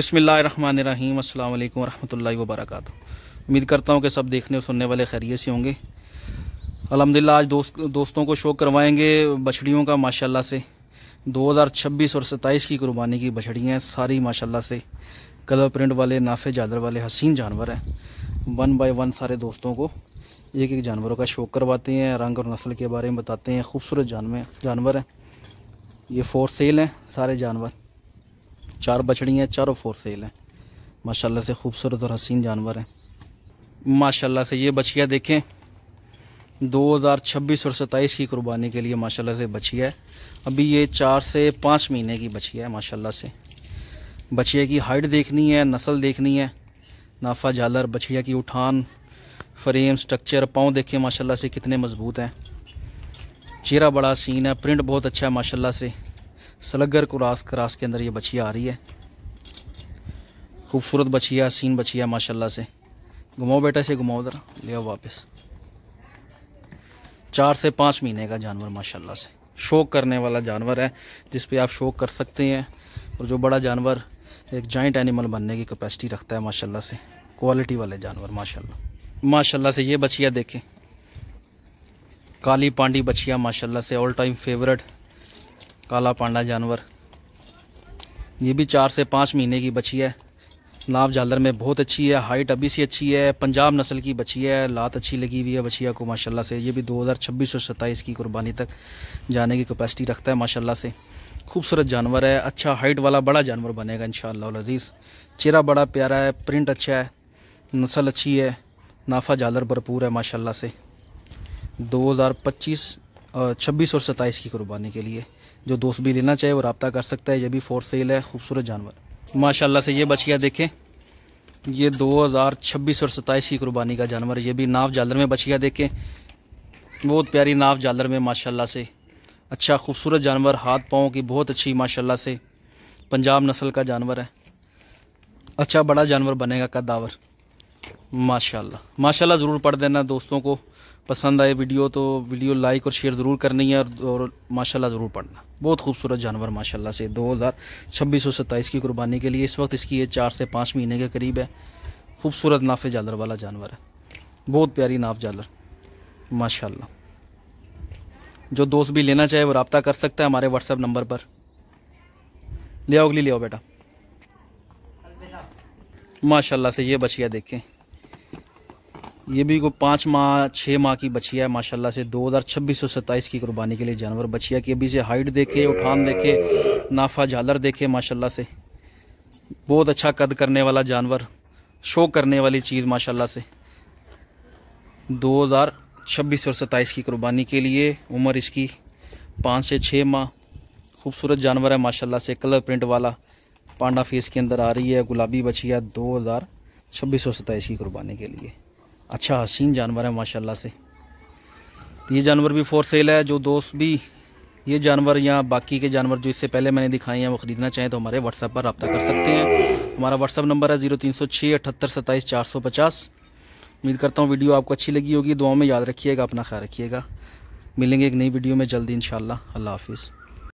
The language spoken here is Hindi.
अस्सलाम वालेकुम रहमतुल्लाहि व वबरक उम्मीद करता हूँ कि सब देखने और सुनने वाले खैरियत से होंगे अलहमदिल्ला आज दोस्त दोस्तों को शो करवाएंगे बछड़ियों का माशाल्लाह से 2026 और 27 की कुर्बानी की बछड़ियाँ सारी माशाल्लाह से कलर प्रिंट वाले नाफे जादर वाले हसीन जानवर हैं वन बाय वन सारे दोस्तों को एक एक जानवरों का शौक करवाते हैं रंग और नस्ल के बारे में बताते हैं खूबसूरत जानवर जानवर हैं ये फोर सेल हैं सारे जानवर चार बछड़ी हैं चारों फोर सेल हैं माशाल्लाह से खूबसूरत और हसीन जानवर हैं माशाल्लाह से ये बछिया देखें 2026 और 27 की कुर्बानी के लिए माशाल्लाह से बछिया है अभी ये चार से पाँच महीने की बछिया है माशाल्लाह से बछिया की हाइट देखनी है नस्ल देखनी है नाफा जालर बछिया की उठान फ्रेम स्ट्रक्चर पाँव देखें माशाल्लाह से कितने मजबूत हैं चेहरा बड़ा सीन है प्रिंट बहुत अच्छा है माशाल्लाह से सलगर क्रास क्रास के अंदर ये बछिया आ रही है खूबसूरत बछिया सीन बछिया माशाल्लाह से घुमाओ बेटा इसे घुमाओ उधर ले आओ वापस चार से पाँच महीने का जानवर माशाल्लाह से शौक करने वाला जानवर है जिस पे आप शौक कर सकते हैं और जो बड़ा जानवर एक जॉइंट एनिमल बनने की कैपेसिटी रखता है माशाल्लाह से क्वालिटी वाले जानवर माशाल्लाह माशाल्लाह से ये बछिया देखें काली पांडी बछिया माशाल्लाह से ऑल टाइम फेवरेट काला पांडा जानवर ये भी चार से पाँच महीने की बची है नाव जालर में बहुत अच्छी है हाइट अभी सी अच्छी है पंजाब नस्ल की बची है लात अच्छी लगी हुई है बछिया को माशाल्लाह से ये भी दो हज़ार छब्बीस सौ सत्ताईस की कुर्बानी तक जाने की कैपेसिटी रखता है माशाल्लाह से खूबसूरत जानवर है अच्छा हाइट वाला बड़ा जानवर बनेगा इन शज़ीज़ चेहरा बड़ा प्यारा है प्रिंट अच्छा है नस्ल अच्छी है नाफा जालर भरपूर है माशाला से दो हज़ार पच्चीस छब्बीस और सत्ताईस की कुर्बानी के लिए जो दोस्त भी लेना चाहे वो रबता कर सकता है ये भी फॉर सेल है खूबसूरत जानवर माशाल्लाह से ये बच गया देखें ये 2026 और सत्ताईस की कुर्बानी का जानवर ये भी नाव जालर में बच गया देखें बहुत प्यारी नाव जालर में माशाला से अच्छा खूबसूरत जानवर हाथ पाँव की बहुत अच्छी माशाला से पंजाब नस्ल का जानवर है अच्छा बड़ा जानवर बनेगा कदावर माशाल्लाह माशाल्लाह ज़रूर पढ़ देना दोस्तों को पसंद आए वीडियो तो वीडियो लाइक और शेयर ज़रूर करनी है और, और माशाल्लाह ज़रूर पढ़ना बहुत खूबसूरत जानवर माशाल्लाह से दो हज़ार छब्बीस सौ सत्ताईस की कुर्बानी के लिए इस वक्त इसकी ये चार से पाँच महीने के करीब है खूबसूरत नाफे जालर वाला जानवर है बहुत प्यारी नाफ जालर माशा जो दोस्त भी लेना चाहे वो रबता कर सकता है हमारे व्हाट्सएप नंबर पर ले आओ अगली ले आओ बेटा माशाल्लाह से ये बचिया देखें ये भी कोई पाँच माह छः माह की बछिया है माशाल्लाह से दो हज़ार छब्बीस सौ सत्ताईस की कुर्बानी के लिए जानवर बछिया की अभी से हाइट देखे उठान देखे नाफा झालर देखे माशाल्लाह से बहुत अच्छा कद करने वाला जानवर शो करने वाली चीज़ माशाल्लाह से दो हज़ार छब्बीस सौ सत्ताईस की कुर्बानी के लिए उम्र इसकी पाँच से छः माह खूबसूरत जानवर है माशाल्लाह से कलर प्रिंट वाला पांडा फेस के अंदर आ रही है गुलाबी बछिया दो हज़ार छब्बीस सौ सत्ताईस की कुर्बानी के लिए अच्छा हसीन जानवर है माशाल्लाह से ये जानवर भी फॉर सेल है जो दोस्त भी ये जानवर या बाकी के जानवर जो इससे पहले मैंने दिखाए हैं वो ख़रीदना चाहें तो हमारे व्हाट्सएप पर रबता कर सकते हैं हमारा व्हाट्सअप नंबर है जीरो तीन सौ छः अठहत्तर सत्ताईस चार सौ पचास उम्मीद करता हूँ वीडियो आपको अच्छी लगी होगी दुआओं में याद रखिएगा अपना ख्याल रखिएगा मिलेंगे एक नई वीडियो में जल्दी इन शाला हाफिज़